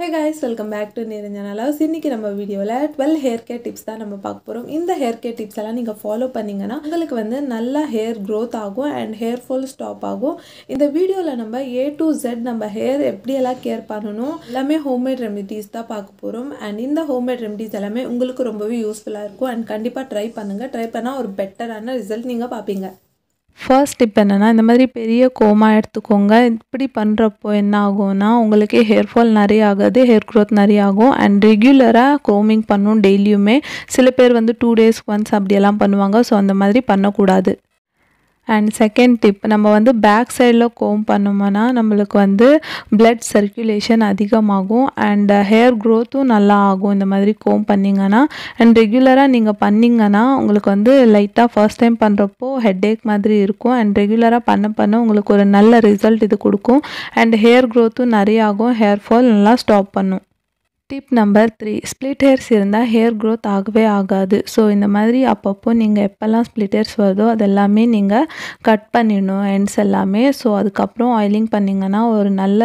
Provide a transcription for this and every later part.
hey guys welcome back to Niranjana loves இன்றைக்கி நம்ம வீடியோவில் டுவெல் ஹேர் கேர் டிப்ஸ் தான் நம்ம பார்க்க போகிறோம் இந்த ஹேர் கேர் டிப்ஸ் எல்லாம் நீங்கள் ஃபாலோ பண்ணிங்கன்னா உங்களுக்கு வந்து நல்லா ஹேர் க்ரோத் ஆகும் அண்ட் ஹேர் ஃபால் ஸ்டாப் ஆகும் இந்த வீடியோவில் நம்ம ஏ டு ஜெட் நம்ம ஹேர் எப்படியெல்லாம் கேர் பண்ணணும் எல்லாமே ஹோம்மேட் ரெமிடிஸ் தான் பார்க்க போகிறோம் அண்ட் இந்த ஹோம்மேட் ரெமிடிஸ் எல்லாமே உங்களுக்கு ரொம்பவே யூஸ்ஃபுல்லாக இருக்கும் அண்ட் கண்டிப்பாக ட்ரை பண்ணுங்கள் ட்ரை பண்ணால் ஒரு பெட்டரான ரிசல்ட் நீங்கள் பார்ப்பீங்க ஃபர்ஸ்ட் டிப் என்னென்னா இந்த மாதிரி பெரிய கோமாக எடுத்துக்கோங்க இப்படி பண்ணுறப்போ என்ன ஆகும்னா உங்களுக்கு ஹேர் ஃபால் நிறைய ஆகாது ஹேர் க்ரோத் நிறைய ஆகும் அண்ட் ரெகுலராக கோமிங் பண்ணும் டெய்லியுமே சில பேர் வந்து டூ டேஸ்க்கு ஒன்ஸ் அப்படியெல்லாம் பண்ணுவாங்க ஸோ அந்த மாதிரி பண்ணக்கூடாது அண்ட் செகண்ட் டிப் நம்ம வந்து பேக் சைடில் கோம் பண்ணோம்னா நம்மளுக்கு வந்து பிளட் சர்க்குலேஷன் அதிகமாகும் அண்ட் ஹேர் க்ரோத்தும் நல்லா ஆகும் இந்த மாதிரி கோம் பண்ணிங்கன்னா அண்ட் ரெகுலராக நீங்கள் பண்ணிங்கன்னா உங்களுக்கு வந்து லைட்டாக ஃபர்ஸ்ட் டைம் பண்ணுறப்போ ஹெட்டேக் மாதிரி இருக்கும் அண்ட் ரெகுலராக பண்ண பண்ண உங்களுக்கு ஒரு நல்ல ரிசல்ட் இது கொடுக்கும் அண்ட் ஹேர் க்ரோத்தும் நிறைய ஆகும் ஹேர் ஃபால் நல்லா ஸ்டாப் பண்ணும் tip number three split hairs இருந்தால் ஹேர் க்ரோத் ஆகவே ஆகாது ஸோ இந்த மாதிரி அப்பப்போ நீங்கள் எப்போல்லாம் ஸ்ப்ளிட் ஹேர்ஸ் வருதோ அதெல்லாமே நீங்கள் கட் பண்ணிடணும் எண்ட்ஸ் எல்லாமே ஸோ அதுக்கப்புறம் ஆயிலிங் பண்ணிங்கன்னா ஒரு நல்ல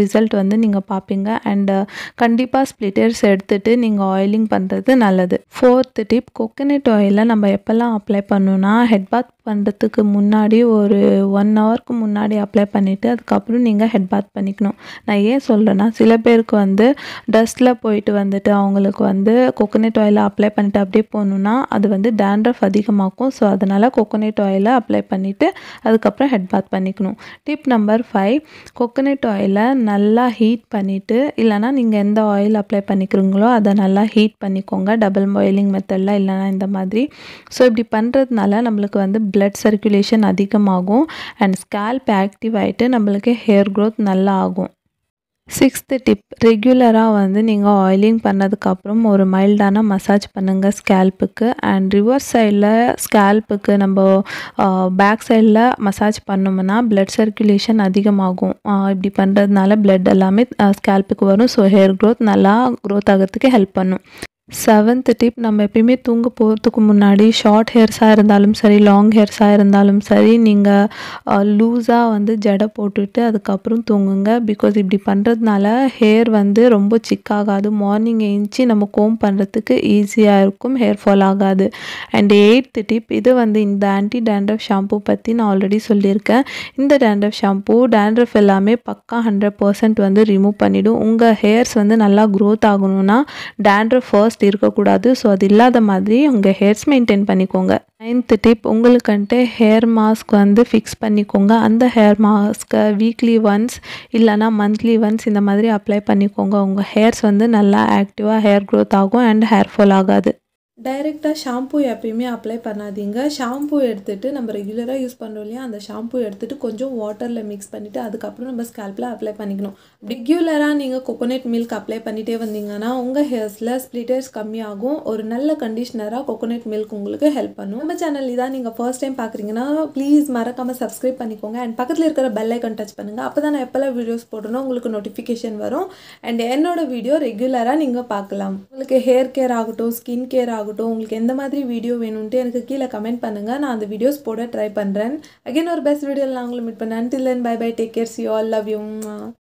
ரிசல்ட் வந்து நீங்கள் பார்ப்பீங்க அண்டு கண்டிப்பாக ஸ்ப்ளிட் ஹேர்ஸ் எடுத்துகிட்டு நீங்கள் ஆயிலிங் பண்ணுறது நல்லது ஃபோர்த்து டிப் கோகோனட் ஆயிலை நம்ம எப்போல்லாம் அப்ளை பண்ணணும்னா ஹெட் பாத் பண்ணுறதுக்கு முன்னாடி ஒரு ஒன் ஹவருக்கு முன்னாடி அப்ளை பண்ணிவிட்டு அதுக்கப்புறம் நீங்கள் ஹெட் பாத் பண்ணிக்கணும் நான் ஏன் சொல்கிறேன்னா சில பேருக்கு வந்து டஸ்ட்டில் போயிட்டு வந்துட்டு அவங்களுக்கு வந்து கொக்கனட் ஆயிலை அப்ளை பண்ணிவிட்டு அப்படியே போகணுன்னா அது வந்து டேண்ட்ரஃப் அதிகமாகும் ஸோ அதனால் கொக்கனட் ஆயிலை அப்ளை பண்ணிவிட்டு அதுக்கப்புறம் ஹெட் பாத் பண்ணிக்கணும் டிப் நம்பர் ஃபைவ் கொக்கனட் ஆயிலை நல்லா ஹீட் பண்ணிவிட்டு இல்லைனா நீங்கள் எந்த ஆயில் அப்ளை பண்ணிக்கிறீங்களோ அதை நல்லா ஹீட் பண்ணிக்கோங்க டபுள் பாயிலிங் மெத்தடில் இல்லைனா இந்த மாதிரி ஸோ இப்படி பண்ணுறதுனால நம்மளுக்கு வந்து பிளட் சர்க்குலேஷன் அதிகமாகும் அண்ட் ஸ்கேல்ப் ஆக்டிவ் ஆகிட்டு நம்மளுக்கு ஹேர் க்ரோத் நல்லா ஆகும் சிக்ஸ்த்து டிப் ரெகுலராக வந்து நீங்கள் ஆயிலிங் பண்ணதுக்கப்புறம் ஒரு மைல்டான மசாஜ் பண்ணுங்கள் ஸ்கேல்ப்புக்கு அண்ட் ரிவர்ஸ் சைடில் ஸ்கேல்புக்கு நம்ம பேக் சைடில் மசாஜ் பண்ணோம்னா பிளட் சர்க்குலேஷன் அதிகமாகும் இப்படி பண்ணுறதுனால பிளட் எல்லாமே ஸ்கேல்ப்புக்கு வரும் ஸோ ஹேர் க்ரோத் நல்லா க்ரோத் ஆகிறதுக்கு ஹெல்ப் பண்ணும் செவன்த் டிப் நம்ம எப்பயுமே தூங்க போகிறதுக்கு முன்னாடி ஷார்ட் ஹேர்ஸாக இருந்தாலும் சரி லாங் ஹேர்ஸாக இருந்தாலும் சரி நீங்கள் லூஸாக வந்து ஜடை போட்டுட்டு அதுக்கப்புறம் தூங்குங்க பிகாஸ் இப்படி பண்ணுறதுனால ஹேர் வந்து ரொம்ப சிக்காகாது மார்னிங் எழுந்துச்சி நம்ம கோம் பண்ணுறதுக்கு ஈஸியாக இருக்கும் ஹேர் ஃபால் ஆகாது அண்ட் எயித்து டிப் இது வந்து இந்த ஆன்டி டேண்ட்ரஃப் ஷாம்பு பற்றி நான் ஆல்ரெடி சொல்லியிருக்கேன் இந்த டேண்ட்ரஃப் ஷாம்பு டேண்ட்ரஃப் எல்லாமே பக்கா ஹண்ட்ரட் வந்து ரிமூவ் பண்ணிவிடும் உங்கள் ஹேர்ஸ் வந்து நல்லா க்ரோத் ஆகணும்னா டேண்ட்ரஃப் ஃபர்ஸ்ட் ஜாஸ்தி இருக்கக்கூடாது ஸோ அது இல்லாத மாதிரி உங்கள் ஹேர்ஸ் மெயின்டைன் பண்ணிக்கோங்க நைன்த்து டிப் உங்களுக்குன்ட்டு ஹேர் மாஸ்க் வந்து ஃபிக்ஸ் பண்ணிக்கோங்க அந்த ஹேர் மாஸ்க்கை வீக்லி ஒன்ஸ் இல்லைனா மந்த்லி ஒன்ஸ் இந்த மாதிரி அப்ளை பண்ணிக்கோங்க உங்கள் ஹேர்ஸ் வந்து நல்லா ஆக்டிவாக ஹேர் க்ரோத் ஆகும் அண்ட் ஹேர் ஃபால் ஆகாது டைரெக்டாக ஷாம்பு எப்பயுமே அப்ளை பண்ணாதீங்க ஷாம்பூ எடுத்துகிட்டு நம்ம ரெகுலராக யூஸ் பண்ணுறோம் இல்லையா அந்த ஷாம்பூ எடுத்துகிட்டு கொஞ்சம் வாட்டரில் மிக்ஸ் பண்ணிவிட்டு அதுக்கப்புறம் நம்ம ஸ்கேல்பில் அப்ளை பண்ணிக்கணும் ரெகுலராக நீங்கள் கோகோனட் மில்க் அப்ளை பண்ணிகிட்டே வந்தீங்கன்னா உங்கள் ஹேர்ஸில் ஸ்ப்ளிட்டர்ஸ் கம்மியாகும் ஒரு நல்ல கண்டிஷ்னராக கோகோனட் மில்க் உங்களுக்கு ஹெல்ப் பண்ணும் நம்ம சேனல் இதான் நீங்கள் ஃபர்ஸ்ட் டைம் பார்க்குறீங்கன்னா ப்ளீஸ் மறக்காமல் சப்ஸ்கிரைப் பண்ணிக்கோங்க அண்ட் பக்கத்தில் இருக்கிற பெல் ஐக்கன் டச் பண்ணுங்கள் அப்போ தான் நான் எப்போல்லாம் வீடியோஸ் போடணும் உங்களுக்கு நோட்டிஃபிகேஷன் வரும் அண்ட் என்னோடய வீடியோ ரெகுலராக நீங்கள் பார்க்கலாம் உங்களுக்கு ஹேர் கேர் ஆகட்டும் ஸ்கின் கேர் ஆகட்டும் ஆகட்டும் உங்களுக்கு எந்த மாதிரி வீடியோ வேணும்ன்ட்டு எனக்கு கீழே கமெண்ட் பண்ணுங்கள் நான் அந்த வீடியோஸ் போட ட்ரை பண்ணுறேன் அகைன் ஒரு பெஸ்ட் வீடியோவில் நான் உங்களை மீட் பண்ணேன் till bye bye take care see all love you